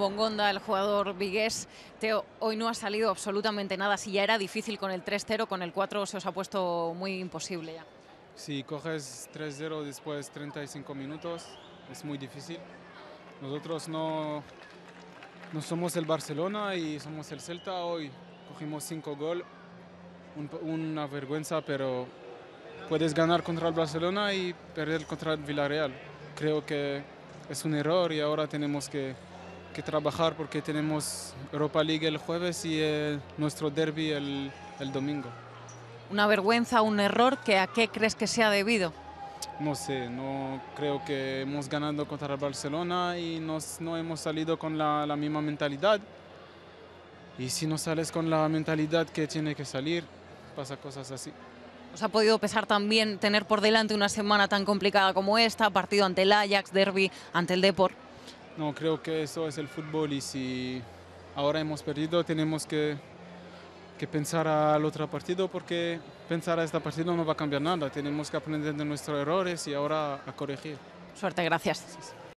Bongonda, el jugador vigués. Teo, hoy no ha salido absolutamente nada. Si ya era difícil con el 3-0, con el 4 se os ha puesto muy imposible ya. Si coges 3-0 después 35 minutos, es muy difícil. Nosotros no, no somos el Barcelona y somos el Celta. Hoy cogimos 5 gol. una vergüenza, pero puedes ganar contra el Barcelona y perder contra el Villarreal. Creo que es un error y ahora tenemos que que trabajar porque tenemos Europa League el jueves y eh, nuestro derby el, el, domingo. ¿Una vergüenza, un error? Que, ¿A qué crees que se ha debido? No sé, no creo que hemos ganado contra Barcelona y nos, no hemos salido con la, la misma mentalidad. Y si no sales con la mentalidad que tiene que salir, pasa cosas así. ¿Os ha podido pesar también tener por delante una semana tan complicada como esta? Partido ante el Ajax, derby ante el Deport. No, creo que eso es el fútbol y si ahora hemos perdido tenemos que, pensar al otro partido porque pensar a esta partido no va a cambiar nada. Tenemos que aprender de nuestros errores y ahora a corregir. Suerte, gracias.